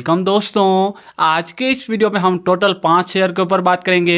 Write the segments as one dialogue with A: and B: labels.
A: welcome दोस्तों आज के इस वीडियो में हम टोटल पाँच शेयर के ऊपर बात करेंगे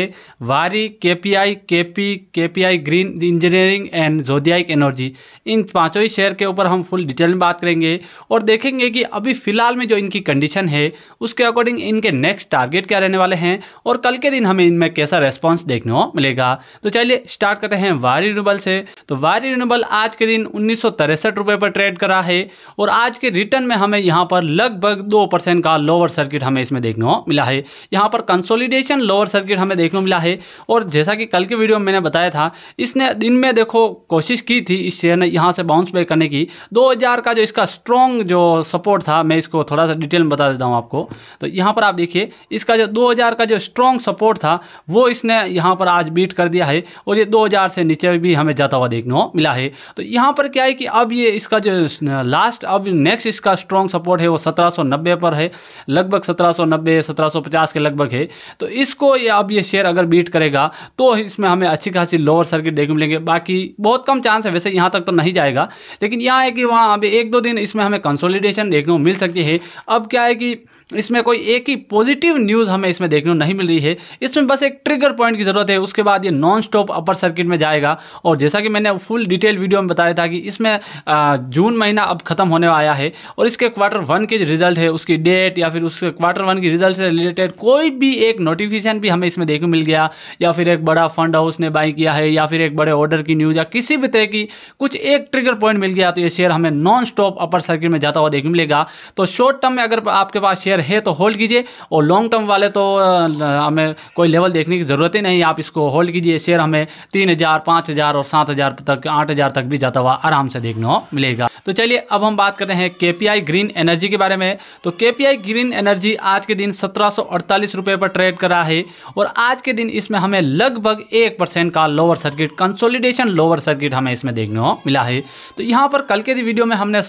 A: Waaree KPI KP KPI green engineering and जोदियाई एनर्जी इन पांचों ही शेयर के ऊपर हम फुल डिटेल में बात करेंगे और देखेंगे कि अभी फिलहाल में जो इनकी कंडीशन है उसके अकॉर्डिंग इनके नेक्स्ट टारगेट क्या रहने वाले हैं और कल के दिन हमें इनमें कैसा रेस्पॉन्स देखने को मिलेगा तो चलिए स्टार्ट करते हैं वारी रिनोबल से तो वारी रिनूबल आज के दिन उन्नीस सौ पर ट्रेड करा है और आज के रिटर्न में हमें यहाँ पर लगभग दो का का लोअर सर्किट हमें इसमें देखने को मिला है यहाँ पर कंसोलिडेशन लोअर सर्किट हमें देखने को मिला है और जैसा कि कल के वीडियो में मैंने बताया था इसने दिन में देखो कोशिश की थी इस शेयर ने यहाँ से बाउंस बैक करने की 2000 का जो इसका स्ट्रॉन्ग जो सपोर्ट था मैं इसको थोड़ा सा डिटेल में बता देता हूँ आपको तो यहाँ पर आप देखिए इसका जो दो का जो स्ट्रॉन्ग सपोर्ट था वो इसने यहाँ पर आज बीट कर दिया है और ये दो से नीचे भी हमें जाता हुआ देखने को मिला है तो यहाँ पर क्या है कि अब ये इसका जो लास्ट अब नेक्स्ट इसका स्ट्रॉन्ग सपोर्ट है वो सत्रह पर है लगभग 1790 1750 के लगभग है तो इसको ये अब ये शेयर अगर बीट करेगा तो इसमें हमें अच्छी खासी लोअर सर्किट देखने मिलेंगे बाकी बहुत कम चांस है वैसे यहाँ तक तो नहीं जाएगा लेकिन यहाँ है कि वहाँ अभी एक दो दिन इसमें हमें कंसोलिडेशन देखने को मिल सकती है अब क्या है कि इसमें कोई एक ही पॉजिटिव न्यूज़ हमें इसमें देखने को नहीं मिल रही है इसमें बस एक ट्रिगर पॉइंट की ज़रूरत है उसके बाद ये नॉन स्टॉप अपर सर्किट में जाएगा और जैसा कि मैंने फुल डिटेल वीडियो में बताया था कि इसमें जून महीना अब खत्म होने आया है और इसके क्वार्टर वन के रिजल्ट है उसकी डेट या फिर उसके क्वार्टर वन के रिजल्ट से रिलेटेड कोई भी एक नोटिफिकेशन भी हमें इसमें देखने मिल गया या फिर एक बड़ा फंड हाउस ने बाई किया है या फिर एक बड़े ऑर्डर की न्यूज़ या किसी भी तरह की कुछ एक ट्रिगर पॉइंट मिल गया तो ये शेयर हमें नॉन स्टॉप अपर सर्किट में जाता हुआ देखने मिलेगा तो शॉर्ट टर्म में अगर आपके पास शेयर है तो होल्ड कीजिए और लॉन्ग टर्म वाले तो हमें कोई लेवल देखने की ज़रूरत ही नहीं आप इसको होल्ड कीजिए शेयर हमें तीन हज़ार पाँच हज़ार और सात हज़ार तक आठ हज़ार तक भी जाता हुआ आराम से देखने को मिलेगा तो चलिए अब हम बात करते हैं के ग्रीन एनर्जी के बारे में तो के ग्रीन एनर्जी आज के दिन सत्रह रुपए पर ट्रेड कर रहा है और आज के दिन इसमें हमें लगभग एक परसेंट का lower circuit consolidation lower circuit हमें इसमें देखने को मिला है तो यहाँ पर कल के वीडियो में हमने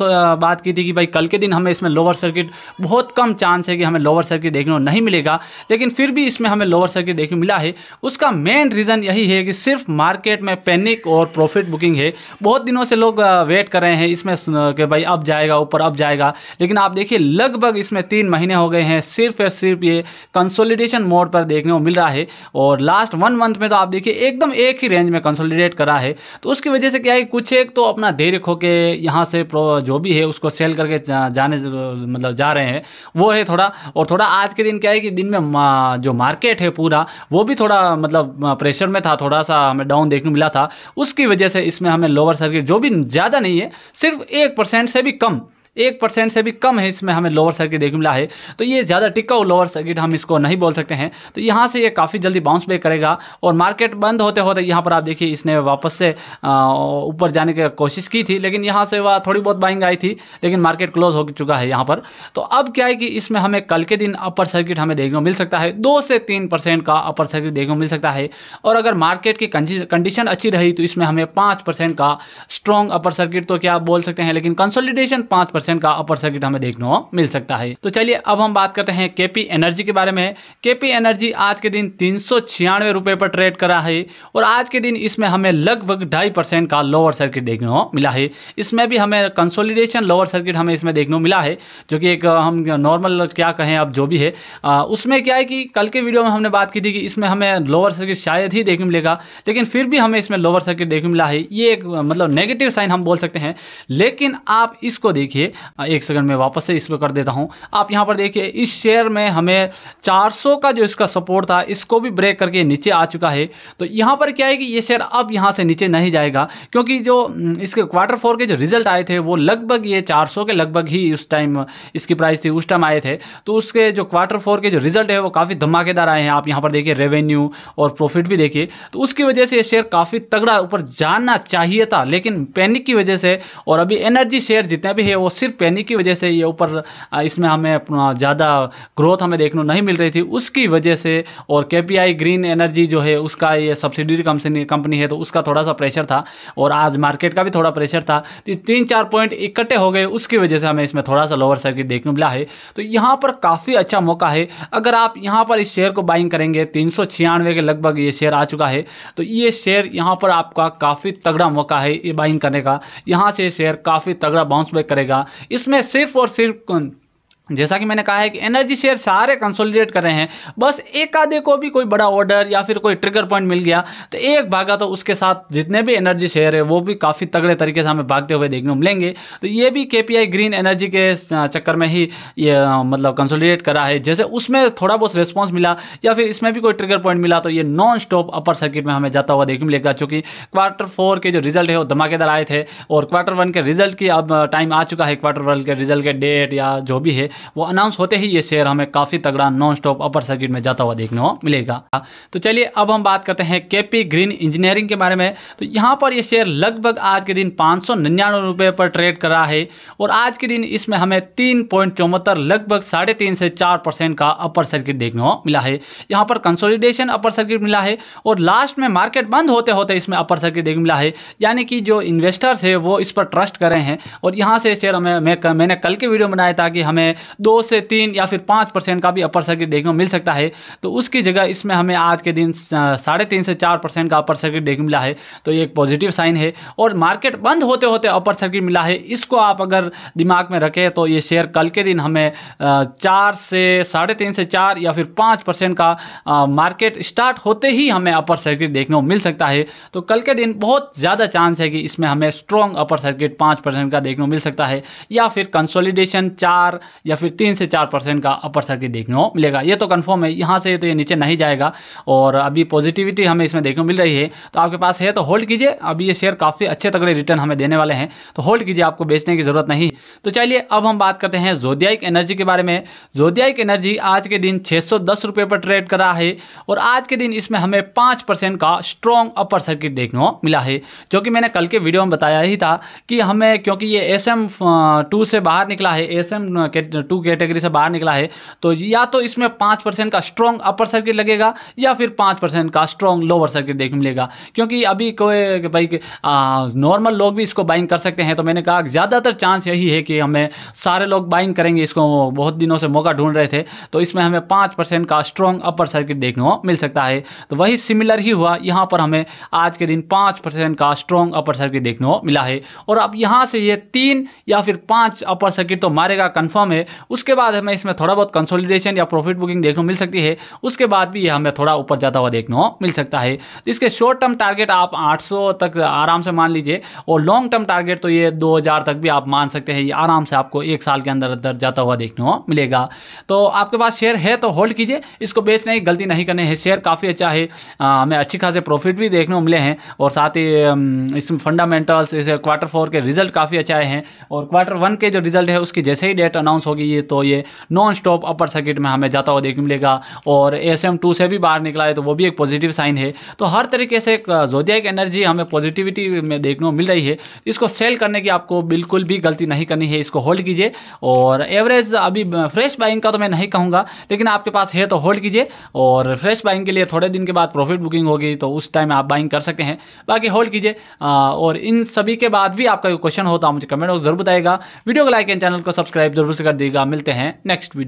A: बात की थी कि भाई कल के दिन हमें इसमें लोअर सर्किट बहुत कम चांस चांस है कि हमें लोअर सर्किट देखने को नहीं मिलेगा लेकिन फिर भी इसमें हमें लोअर सर्किट देखने मिला है उसका मेन रीज़न यही है कि सिर्फ मार्केट में पैनिक और प्रॉफिट बुकिंग है बहुत दिनों से लोग वेट कर रहे हैं इसमें कि भाई अब जाएगा ऊपर अब जाएगा लेकिन आप देखिए लगभग इसमें तीन महीने हो गए हैं सिर्फ और सिर्फ ये कंसोलिडेशन मोड पर देखने को मिल रहा है और लास्ट वन मंथ में तो आप देखिए एकदम एक ही रेंज में कंसोलिडेट करा है तो उसकी वजह से क्या है कुछ एक तो अपना धैर्य खो के यहाँ से जो भी है उसको सेल करके जाने मतलब जा रहे हैं वो है है थोड़ा और थोड़ा आज के दिन क्या है कि दिन में जो मार्केट है पूरा वो भी थोड़ा मतलब प्रेशर में था थोड़ा सा हमें डाउन देखने मिला था उसकी वजह से इसमें हमें लोअर सर्किट जो भी ज़्यादा नहीं है सिर्फ एक परसेंट से भी कम एक परसेंट से भी कम है इसमें हमें लोअर सर्किट देखने मिला है तो ये ज़्यादा टिकाऊ लोअर सर्किट हम इसको नहीं बोल सकते हैं तो यहाँ से ये काफ़ी जल्दी बाउंस बैक करेगा और मार्केट बंद होते होते यहाँ पर आप देखिए इसने वापस से ऊपर जाने की कोशिश की थी लेकिन यहाँ से वह थोड़ी बहुत बाइंग आई थी लेकिन मार्केट क्लोज हो चुका है यहाँ पर तो अब क्या है कि इसमें हमें कल के दिन अपर सर्किट हमें देखने को मिल सकता है दो से तीन परसेंट का अपर सर्किट देखने को मिल सकता है और अगर मार्केट की कंडीशन अच्छी रही तो इसमें हमें पाँच परसेंट का स्ट्रॉन्ग अपर सर्किट तो क्या बोल सकते हैं लेकिन कंसोलिडेशन पाँच परसेंट का अपर सर्किट हमें देखने को मिल सकता है तो चलिए अब हम बात करते हैं केपी एनर्जी के बारे में केपी एनर्जी आज के दिन तीन रुपए पर ट्रेड करा है और आज के दिन इसमें हमें लगभग ढाई परसेंट का लोअर सर्किट देखने को मिला है इसमें भी हमें कंसोलिडेशन लोअर सर्किट हमें इसमें देखने को मिला है जो कि एक हम नॉर्मल क्या कहें अब जो भी है आ, उसमें क्या है कि कल के वीडियो में हमने बात की थी कि इसमें हमें लोअर सर्किट शायद ही देखने मिलेगा लेकिन फिर भी हमें इसमें लोअर सर्किट देखने मिला है ये एक मतलब नेगेटिव साइन हम बोल सकते हैं लेकिन आप इसको देखिए एक सेकंड में वापस से इस पर कर देता हूँ आप यहाँ पर देखिए इस शेयर में हमें 400 का जो इसका सपोर्ट था इसको भी ब्रेक करके नीचे आ चुका है तो यहाँ पर क्या है कि ये शेयर अब यहाँ से नीचे नहीं जाएगा क्योंकि जो हम्म, इसके क्वार्टर फोर के जो रिजल्ट आए थे वो लगभग ये चार के लगभग ही उस टाइम इसकी प्राइस थी उस टाइम आए थे तो उसके जो क्वार्टर फोर के जो रिजल्ट है वो काफ़ी धमाकेदार आए हैं आप यहाँ पर देखिए रेवेन्यू और प्रॉफिट भी देखिए तो उसकी वजह से ये शेयर काफ़ी तगड़ा ऊपर जाना चाहिए था लेकिन पैनिक की वजह से और अभी एनर्जी शेयर जितने भी है वो सिर्फ पैनिक की वजह से ये ऊपर इसमें हमें अपना ज़्यादा ग्रोथ हमें देखने नहीं मिल रही थी उसकी वजह से और के ग्रीन एनर्जी जो है उसका ये सब्सिडरी कंपनी कंपनी है तो उसका थोड़ा सा प्रेशर था और आज मार्केट का भी थोड़ा प्रेशर था तो तीन चार पॉइंट इकट्ठे हो गए उसकी वजह से हमें इसमें थोड़ा सा लोअर सर्किट देखने मिला है तो यहाँ पर काफ़ी अच्छा मौका है अगर आप यहाँ पर इस शेयर को बाइंग करेंगे तीन के लगभग ये शेयर आ चुका है तो ये शेयर यहाँ पर आपका काफ़ी तगड़ा मौका है ये बाइंग करने का यहाँ से शेयर काफ़ी तगड़ा बाउंस बैक करेगा इसमें सिर्फ और सिर्फ जैसा कि मैंने कहा है कि एनर्जी शेयर सारे कंसोलिडेट कर रहे हैं बस एक आधे को भी कोई बड़ा ऑर्डर या फिर कोई ट्रिगर पॉइंट मिल गया तो एक भागा तो उसके साथ जितने भी एनर्जी शेयर है वो भी काफ़ी तगड़े तरीके से हमें भागते हुए देखने को मिलेंगे तो ये भी के ग्रीन एनर्जी के चक्कर में ही ये मतलब कंसोलिडेट करा है जैसे उसमें थोड़ा बहुत रिस्पॉन्स मिला या फिर इसमें भी कोई ट्रिगर पॉइंट मिला तो ये नॉन स्टॉप अपर सर्किट में हमें जाता हुआ देखने मिलेगा चूँकि क्वार्टर फोर के जो रिजल्ट है वो धमाकेदार आए थे और क्वार्टर वन के रिजल्ट की अब टाइम आ चुका है क्वार्टर वन के रिजल्ट के डेट या जो भी है वो अनाउंस होते ही ये शेयर हमें काफ़ी तगड़ा नॉन स्टॉप अपर सर्किट में जाता हुआ देखने को मिलेगा तो चलिए अब हम बात करते हैं के ग्रीन इंजीनियरिंग के बारे में तो यहाँ पर ये शेयर लगभग आज के दिन पाँच सौ पर ट्रेड कर रहा है और आज के दिन इसमें हमें तीन पॉइंट चौहत्तर लगभग साढ़े तीन से चार परसेंट का अपर सर्किट देखने को मिला है यहाँ पर कंसोलिडेशन अपर सर्किट मिला है और लास्ट में मार्केट बंद होते होते इसमें अपर सर्किट देखने मिला है यानी कि जो इन्वेस्टर्स है वो इस पर ट्रस्ट कर रहे हैं और यहाँ से शेयर हमें मैं मैंने कल के वीडियो बनाया था कि हमें दो से तीन या फिर पाँच परसेंट का भी अपर सर्किट देखने को मिल सकता है तो उसकी जगह इसमें हमें आज के दिन साढ़े तीन से चार परसेंट का अपर सर्किट देखने मिला है तो ये एक पॉजिटिव साइन है और मार्केट बंद होते होते अपर सर्किट मिला है इसको आप अगर दिमाग में रखें तो ये शेयर कल के दिन हमें चार से साढ़े तीन से चार या फिर पाँच परसेंट का मार्केट स्टार्ट होते ही हमें अपर सर्किट देखने को मिल सकता है तो कल के दिन बहुत ज़्यादा चांस है कि इसमें हमें स्ट्रॉन्ग अपर सर्किट पाँच परसेंट का देखने को मिल सकता है या फिर कंसोलिडेशन चार या या फिर तीन से चार परसेंट का अपर सर्किट देखने को मिलेगा ये तो कंफर्म है यहाँ से तो ये नीचे नहीं जाएगा और अभी पॉजिटिविटी हमें इसमें देखने को मिल रही है तो आपके पास है तो होल्ड कीजिए अभी ये शेयर काफ़ी अच्छे तगड़े रिटर्न हमें देने वाले हैं तो होल्ड कीजिए आपको बेचने की ज़रूरत नहीं तो चलिए अब हम बात करते हैं जोदियाइक एनर्जी के बारे में जोदियाइक एनर्जी आज के दिन छः रुपए पर ट्रेड कर रहा है और आज के दिन इसमें हमें पाँच परसेंट का स्ट्रॉन्ग अपर सर्किट देखने को मिला है जो कि मैंने कल के वीडियो में बताया ही था कि हमें क्योंकि ये एस एम टू से बाहर निकला है एस एम टू कैटेगरी से बाहर निकला है तो या तो इसमें पाँच परसेंट का स्ट्रॉन्ग अपर सर्किट लगेगा या फिर पाँच परसेंट का स्ट्रॉन्ग लोअर सर्किट देखने मिलेगा क्योंकि अभी कोई भाई नॉर्मल लोग भी इसको बाइंग कर सकते हैं तो मैंने कहा ज़्यादातर चांस यही है कि हमें सारे लोग बाइंग करेंगे इसको बहुत दिनों से मौका ढूंढ रहे थे तो इसमें हमें पाँच परसेंट का स्ट्रॉन्ग अपर सर्किट देखने को मिल सकता है तो वही सिमिलर ही हुआ यहाँ पर हमें आज के दिन पाँच परसेंट का स्ट्रॉन्ग अपर सर्किट देखने को मिला है और अब यहाँ से ये तीन या फिर पाँच अपर सर्किट तो मारेगा कन्फर्म है उसके बाद हमें इसमें थोड़ा बहुत कंसोलिडेशन या प्रॉफिट बुकिंग देखने मिल सकती है उसके बाद भी हमें थोड़ा ऊपर जाता हुआ देखने को मिल सकता है इसके शॉर्ट टर्म टारगेट आप 800 तक आराम से मान लीजिए और लॉन्ग टर्म टारगेट तो ये 2000 तक भी आप मान सकते हैं ये आराम से आपको एक साल के अंदर अंदर जाता हुआ देखने को मिलेगा तो आपके पास शेयर है तो होल्ड कीजिए इसको बेच नहीं गलती नहीं करने है शेयर काफ़ी अच्छा है हमें अच्छी खासे प्रॉफिट भी देखने को मिले हैं और साथ ही इसमें फंडामेंटल्स इस क्वार्टर फोर के रिजल्ट काफ़ी अच्छा आए हैं और क्वार्टर वन के जो रिजल्ट है उसकी जैसे ही डेट अनाउंस होगी होगी ये तो ये नॉन स्टॉप अपर सर्किट में हमें जाता हुआ देखने मिलेगा और एस एम टू से भी बाहर निकला है तो वो भी एक पॉजिटिव साइन है तो हर तरीके से एक जोदियाक एनर्जी हमें पॉजिटिविटी में देखने को मिल रही है इसको सेल करने की आपको बिल्कुल भी गलती नहीं करनी है इसको होल्ड कीजिए और एवरेज अभी फ्रेश बाइंग का तो मैं नहीं कहूँगा लेकिन आपके पास है तो होल्ड कीजिए और फ्रेश बाइंग के लिए थोड़े दिन के बाद प्रॉफिट बुकिंग होगी तो उस टाइम आप बाइंग कर सकते हैं बाकी होल्ड कीजिए और इन सभी के बाद भी आपका कोई क्वेश्चन हो तो मुझे कमेंट बॉक्स जरूर बताएगा वीडियो को लाइक एंड चैनल को सब्सक्राइब जरूर से कर दीजिए जगह मिलते हैं नेक्स्ट वीडियो